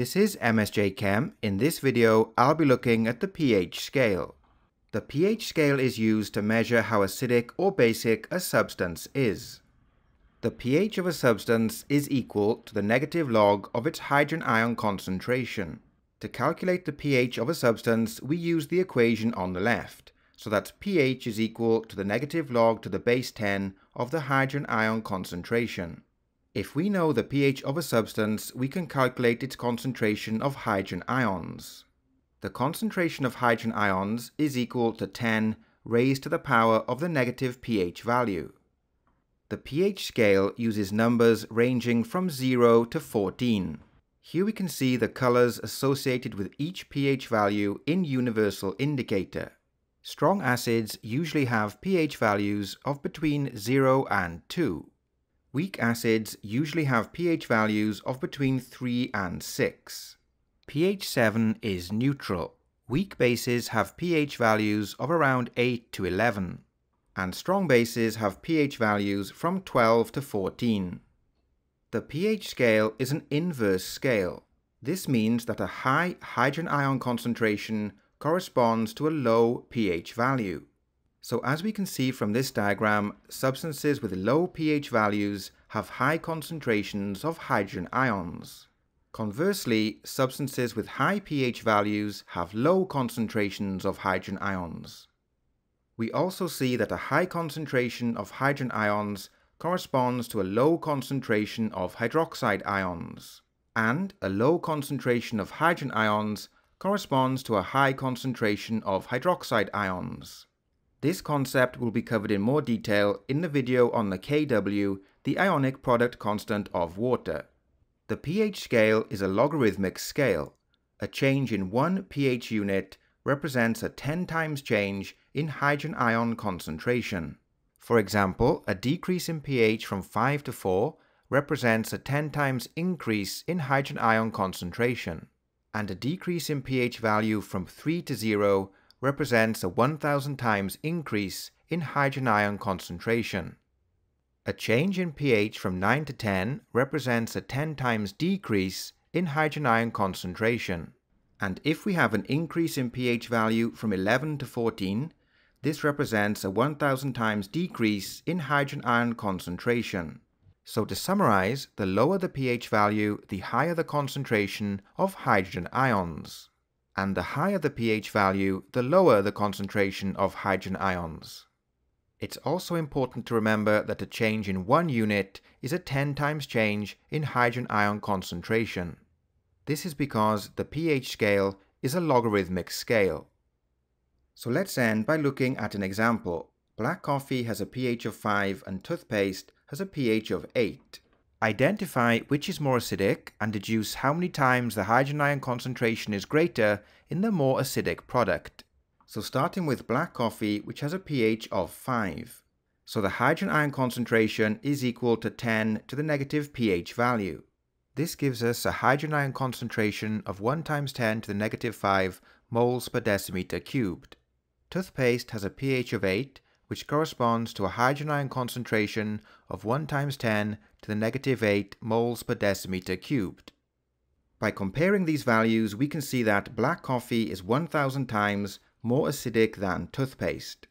This is MSJ Chem. In this video, I'll be looking at the pH scale. The pH scale is used to measure how acidic or basic a substance is. The pH of a substance is equal to the negative log of its hydrogen ion concentration. To calculate the pH of a substance, we use the equation on the left. So that pH is equal to the negative log to the base 10 of the hydrogen ion concentration. If we know the pH of a substance, we can calculate its concentration of hydrogen ions. The concentration of hydrogen ions is equal to 10 raised to the power of the negative pH value. The pH scale uses numbers ranging from 0 to 14. Here we can see the colors associated with each pH value in universal indicator. Strong acids usually have pH values of between 0 and 2. Weak acids usually have pH values of between 3 and 6. pH 7 is neutral. Weak bases have pH values of around 8 to 11, and strong bases have pH values from 12 to 14. The pH scale is an inverse scale. This means that a high hydrogen ion concentration corresponds to a low pH value. So as we can see from this diagram, substances with low pH values have high concentrations of hydrogen ions. Conversely, substances with high pH values have low concentrations of hydrogen ions. We also see that a high concentration of hydrogen ions corresponds to a low concentration of hydroxide ions, and a low concentration of hydrogen ions corresponds to a high concentration of hydroxide ions. This concept will be covered in more detail in the video on the kW, the ionic product constant of water. The pH scale is a logarithmic scale. A change in one pH unit represents a 10 times change in hydrogen ion concentration. For example, a decrease in pH from 5 to 4 represents a 10 times increase in hydrogen ion concentration, and a decrease in pH value from 3 to 0 represents a 1000 times increase in hydrogen ion concentration. A change in pH from 9 to 10 represents a 10 times decrease in hydrogen ion concentration. And if we have an increase in pH value from 11 to 14, this represents a 1000 times decrease in hydrogen ion concentration. So to summarize, the lower the pH value, the higher the concentration of hydrogen ions and the higher the pH value, the lower the concentration of hydrogen ions. It's also important to remember that a change in one unit is a 10 times change in hydrogen ion concentration. This is because the pH scale is a logarithmic scale. So let's end by looking at an example. Black coffee has a pH of 5 and toothpaste has a pH of 8. Identify which is more acidic and deduce how many times the hydrogen ion concentration is greater in the more acidic product. So starting with black coffee which has a pH of 5. So the hydrogen ion concentration is equal to 10 to the negative pH value. This gives us a hydrogen ion concentration of 1 times 10 to the negative 5 moles per decimeter cubed. Toothpaste has a pH of 8 which corresponds to a hydrogen ion concentration of 1 times 10 to the negative 8 moles per decimeter cubed. By comparing these values, we can see that black coffee is 1000 times more acidic than toothpaste.